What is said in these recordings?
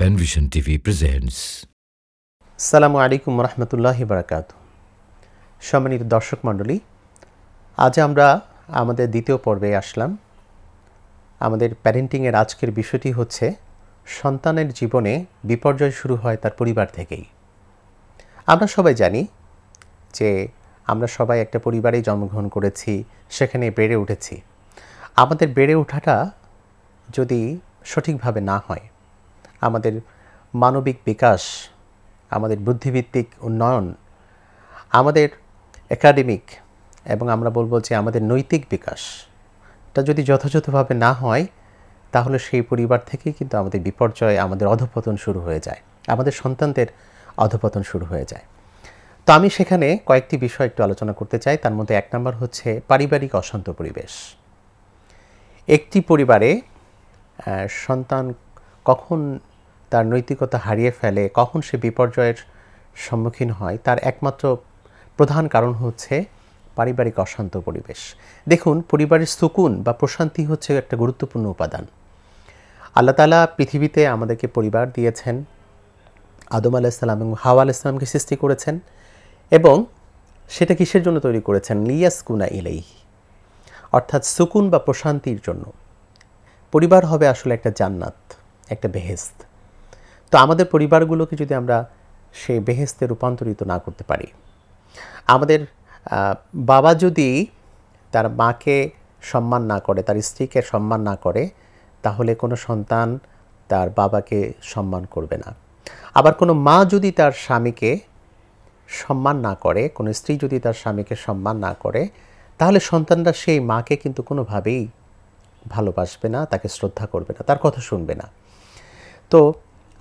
Panvision TV presents সালামু আলাইকুম রহমতুল্লাহি বারাকাত সম্মানিত দর্শক মণ্ডলী আজ আমরা আমাদের দ্বিতীয় পর্বে আসলাম আমাদের প্যারেন্টিংয়ের আজকের বিষয়টি হচ্ছে সন্তানের জীবনে বিপর্যয় শুরু হয় তার পরিবার থেকেই আমরা সবাই জানি যে আমরা সবাই একটা পরিবারে জন্মগ্রহণ করেছি সেখানে বেড়ে উঠেছি আমাদের বেড়ে ওঠাটা যদি সঠিকভাবে না হয় আমাদের মানবিক বিকাশ আমাদের বুদ্ধিভিত্তিক উন্নয়ন আমাদের একাডেমিক এবং আমরা বলবো যে আমাদের নৈতিক বিকাশ তা যদি যথাযথভাবে না হয় তাহলে সেই পরিবার থেকেই কিন্তু আমাদের বিপর্যয় আমাদের অধপতন শুরু হয়ে যায় আমাদের সন্তানদের অধপতন শুরু হয়ে যায় তো আমি সেখানে কয়েকটি বিষয় একটু আলোচনা করতে চাই তার মধ্যে এক নম্বর হচ্ছে পারিবারিক অশান্ত পরিবেশ একটি পরিবারে সন্তান কখন তার নৈতিকতা হারিয়ে ফেলে কখন সে বিপর্যয়ের সম্মুখীন হয় তার একমাত্র প্রধান কারণ হচ্ছে পারিবারিক অশান্ত পরিবেশ দেখুন পরিবারের সুকুন বা প্রশান্তি হচ্ছে একটা গুরুত্বপূর্ণ উপাদান আল্লাহ তালা পৃথিবীতে আমাদেরকে পরিবার দিয়েছেন আদম ইসলাম এবং হাওয়া ইসলামকে সৃষ্টি করেছেন এবং সেটা কিসের জন্য তৈরি করেছেন লিয়াস কুনা ইলেই অর্থাৎ সুকুন বা প্রশান্তির জন্য পরিবার হবে আসলে একটা জান্নাত একটা বেহেস্ত তো আমাদের পরিবারগুলোকে যদি আমরা সে বেহেস্তে রূপান্তরিত না করতে পারি আমাদের বাবা যদি তার মাকে সম্মান না করে তার স্ত্রীকে সম্মান না করে তাহলে কোনো সন্তান তার বাবাকে সম্মান করবে না আবার কোনো মা যদি তার স্বামীকে সম্মান না করে কোনো স্ত্রী যদি তার স্বামীকে সম্মান না করে তাহলে সন্তানরা সেই মাকে কিন্তু কোনোভাবেই ভালোবাসবে না তাকে শ্রদ্ধা করবে না তার কথা শুনবে না তো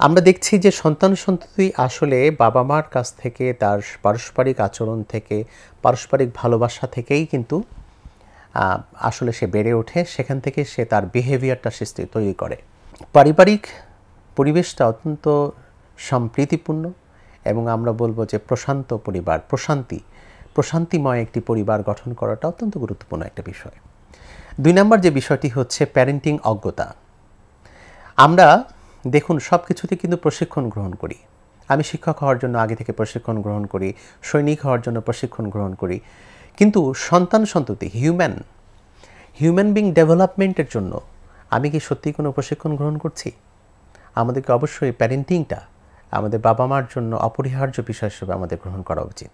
আমরা দেখছি যে সন্তান সন্ততি আসলে বাবা মার কাছ থেকে তার পারস্পরিক আচরণ থেকে পারস্পরিক ভালোবাসা থেকেই কিন্তু আসলে সে বেড়ে ওঠে সেখান থেকে সে তার বিহেভিয়ারটা সে তৈরি করে পারিবারিক পরিবেশটা অত্যন্ত সম্প্রীতিপূর্ণ এবং আমরা বলবো যে প্রশান্ত পরিবার প্রশান্তি প্রশান্তিময় একটি পরিবার গঠন করাটা অত্যন্ত গুরুত্বপূর্ণ একটা বিষয় দুই নম্বর যে বিষয়টি হচ্ছে প্যারেন্টিং অজ্ঞতা আমরা দেখুন সব কিছুতে কিন্তু প্রশিক্ষণ গ্রহণ করি আমি শিক্ষক হওয়ার জন্য আগে থেকে প্রশিক্ষণ গ্রহণ করি সৈনিক হওয়ার জন্য প্রশিক্ষণ গ্রহণ করি কিন্তু সন্তান সন্ততি হিউম্যান হিউম্যান বিং ডেভেলপমেন্টের জন্য আমি কি সত্যি কোনো প্রশিক্ষণ গ্রহণ করছি আমাদেরকে অবশ্যই প্যারেন্টিংটা আমাদের বাবা মার জন্য অপরিহার্য বিষয় হিসেবে আমাদের গ্রহণ করা উচিত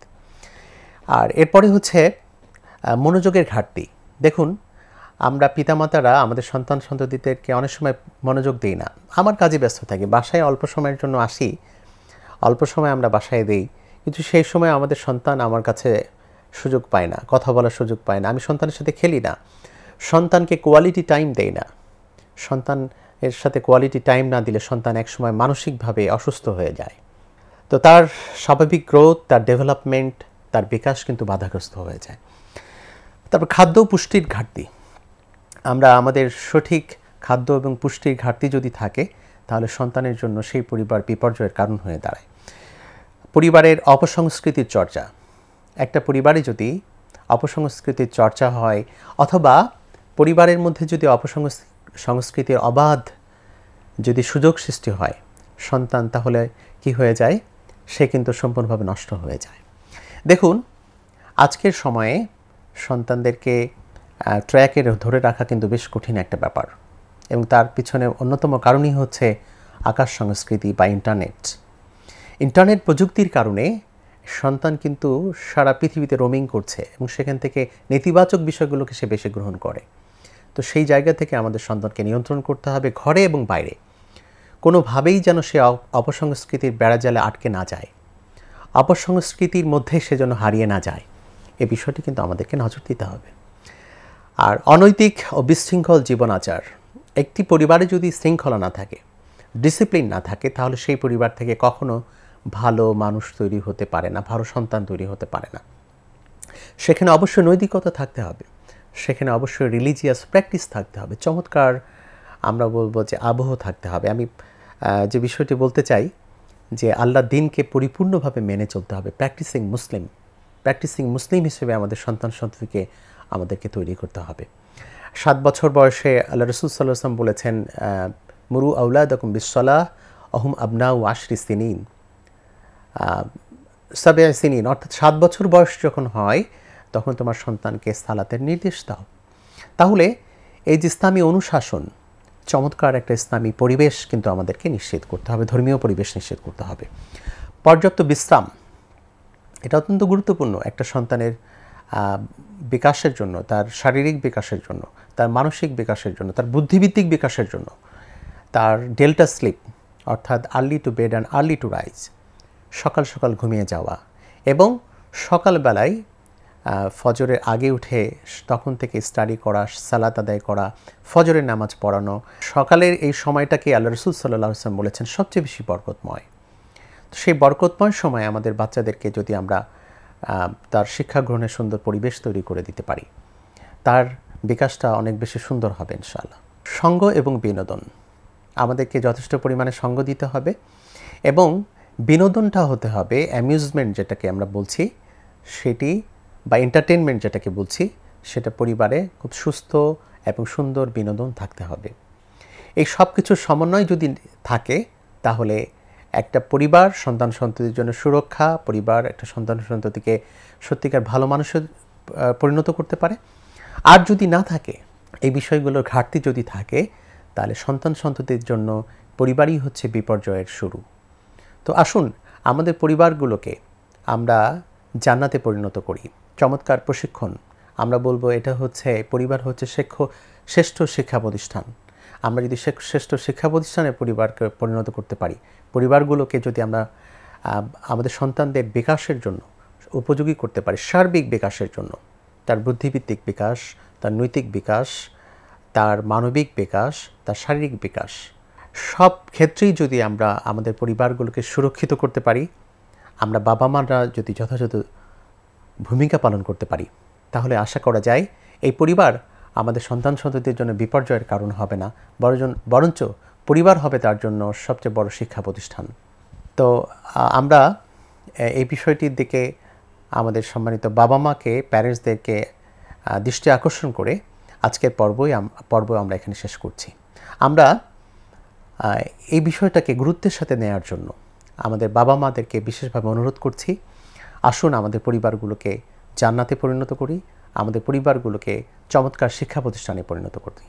আর এরপরে হচ্ছে মনোযোগের ঘাটতি দেখুন আমরা পিতামাতারা আমাদের সন্তান সন্ততিদেরকে অনেক সময় মনোযোগ দিই না আমার কাজে ব্যস্ত থাকি বাসায় অল্প সময়ের জন্য আসি অল্প সময় আমরা বাসায় দিই কিন্তু সেই সময় আমাদের সন্তান আমার কাছে সুযোগ পায় না কথা বলার সুযোগ পায় না আমি সন্তানের সাথে খেলি না সন্তানকে কোয়ালিটি টাইম দেই না সন্তান এর সাথে কোয়ালিটি টাইম না দিলে সন্তান একসময় মানসিকভাবে অসুস্থ হয়ে যায় তো তার স্বাভাবিক গ্রোথ তার ডেভেলপমেন্ট তার বিকাশ কিন্তু বাধাগ্রস্ত হয়ে যায় তারপর খাদ্য পুষ্টির ঘাটতি আমরা আমাদের সঠিক খাদ্য এবং পুষ্টির ঘাটতি যদি থাকে তাহলে সন্তানের জন্য সেই পরিবার বিপর্যয়ের কারণ হয়ে দাঁড়ায় পরিবারের অপসংস্কৃতির চর্চা একটা পরিবারে যদি অপসংস্কৃতির চর্চা হয় অথবা পরিবারের মধ্যে যদি সংস্কৃতির অবাধ যদি সুযোগ সৃষ্টি হয় সন্তান তাহলে কি হয়ে যায় সে কিন্তু সম্পূর্ণভাবে নষ্ট হয়ে যায় দেখুন আজকের সময়ে সন্তানদেরকে ট্র্যাকে ধরে রাখা কিন্তু বেশ কঠিন একটা ব্যাপার এবং তার পিছনে অন্যতম কারণই হচ্ছে আকাশ সংস্কৃতি বা ইন্টারনেট ইন্টারনেট প্রযুক্তির কারণে সন্তান কিন্তু সারা পৃথিবীতে রোমিং করছে এবং সেখান থেকে নেতিবাচক বিষয়গুলোকে সে বেশি গ্রহণ করে তো সেই জায়গা থেকে আমাদের সন্তানকে নিয়ন্ত্রণ করতে হবে ঘরে এবং বাইরে কোনোভাবেই যেন সে অপসংস্কৃতির বেড়াজালে আটকে না যায় অপসংস্কৃতির মধ্যে সে যেন হারিয়ে না যায় এ বিষয়টি কিন্তু আমাদেরকে নজর দিতে হবে আর অনৈতিক ও বিশৃঙ্খল জীবনাচার একটি পরিবারে যদি শৃঙ্খলা না থাকে ডিসিপ্লিন না থাকে তাহলে সেই পরিবার থেকে কখনো ভালো মানুষ তৈরি হতে পারে না ভালো সন্তান তৈরি হতে পারে না সেখানে অবশ্যই নৈতিকতা থাকতে হবে সেখানে অবশ্যই রিলিজিয়াস প্র্যাকটিস থাকতে হবে চমৎকার আমরা বলবো যে আবহ থাকতে হবে আমি যে বিষয়টি বলতে চাই যে আল্লাহ দিনকে পরিপূর্ণভাবে মেনে চলতে হবে প্র্যাকটিসিং মুসলিম প্র্যাকটিসিং মুসলিম হিসেবে আমাদের সন্তান সন্ততিকে আমাদেরকে তৈরি করতে হবে সাত বছর বয়সে আল্লাহ রসুল সাল্লাম বলেছেন মুরু আউলা আকম বিশ্বলাহ অহম আবনা ওয়াশরি সিনিন সাবে সিনিন অর্থাৎ সাত বছর বয়স যখন হয় তখন তোমার সন্তানকে সালাতের নির্দেশ দাও তাহলে এই যে ইসলামী অনুশাসন চমৎকার একটা ইসলামী পরিবেশ কিন্তু আমাদেরকে নিশ্চিত করতে হবে ধর্মীয় পরিবেশ নিশ্চিত করতে হবে পর্যাপ্ত বিশ্রাম এটা অত্যন্ত গুরুত্বপূর্ণ একটা সন্তানের বিকাশের জন্য তার শারীরিক বিকাশের জন্য তার মানসিক বিকাশের জন্য তার বুদ্ধিভিত্তিক বিকাশের জন্য তার ডেল্টা স্লিপ অর্থাৎ early to bed and early to rise সকাল সকাল ঘুমিয়ে যাওয়া এবং সকালবেলায় ফজরের আগে উঠে তখন থেকে স্টাডি করা সালাত আদায় করা ফজরের নামাজ পড়ানো সকালের এই সময়টাকে আল্লাহ রসুল সাল্লাহ আসলাম বলেছেন সবচেয়ে বেশি বরকতময় তো সেই বরকতময় সময় আমাদের বাচ্চাদেরকে যদি আমরা তার শিক্ষা গ্রহণের সুন্দর পরিবেশ তৈরি করে দিতে পারি তার বিকাশটা অনেক বেশি সুন্দর হবে ইনশাআল্লাহ সঙ্গ এবং বিনোদন আমাদেরকে যথেষ্ট পরিমাণে সঙ্গ দিতে হবে এবং বিনোদনটা হতে হবে অ্যামিউজমেন্ট যেটাকে আমরা বলছি সেটি বা এন্টারটেনমেন্ট যেটাকে বলছি সেটা পরিবারে খুব সুস্থ এবং সুন্দর বিনোদন থাকতে হবে এই সব কিছুর সমন্বয় যদি থাকে তাহলে একটা পরিবার সন্তান সন্ততির জন্য সুরক্ষা পরিবার একটা সন্তান সন্ততিকে সত্যিকার ভালো মানুষে পরিণত করতে পারে আর যদি না থাকে এই বিষয়গুলোর ঘাটতি যদি থাকে তাহলে সন্তান সন্ততির জন্য পরিবারই হচ্ছে বিপর্যয়ের শুরু তো আসুন আমাদের পরিবারগুলোকে আমরা জান্নাতে পরিণত করি চমৎকার প্রশিক্ষণ আমরা বলবো এটা হচ্ছে পরিবার হচ্ছে শেক্ষ শ্রেষ্ঠ শিক্ষা প্রতিষ্ঠান আমরা যদি শ্রেষ্ঠ শিক্ষা প্রতিষ্ঠানে পরিবারকে পরিণত করতে পারি পরিবারগুলোকে যদি আমরা আমাদের সন্তানদের বিকাশের জন্য উপযোগী করতে পারি সার্বিক বিকাশের জন্য তার বুদ্ধিভিত্তিক বিকাশ তার নৈতিক বিকাশ তার মানবিক বিকাশ তার শারীরিক বিকাশ সব ক্ষেত্রেই যদি আমরা আমাদের পরিবারগুলোকে সুরক্ষিত করতে পারি আমরা বাবা মারা যদি যথাযথ ভূমিকা পালন করতে পারি তাহলে আশা করা যায় এই পরিবার আমাদের সন্তান সন্ততির জন্য বিপর্যয়ের কারণ হবে না বরজন বরঞ্চ পরিবার হবে তার জন্য সবচেয়ে বড় শিক্ষা প্রতিষ্ঠান তো আমরা এই বিষয়টির দিকে আমাদের সম্মানিত বাবা মাকে প্যারেন্টসদেরকে দৃষ্টি আকর্ষণ করে আজকের পর্বই পর্ব আমরা এখানে শেষ করছি আমরা এই বিষয়টাকে গুরুত্বের সাথে নেয়ার জন্য আমাদের বাবা মাদেরকে বিশেষভাবে অনুরোধ করছি আসুন আমাদের পরিবারগুলোকে জান্নাতে পরিণত করি আমাদের পরিবারগুলোকে চমৎকার শিক্ষা প্রতিষ্ঠানে পরিণত করতে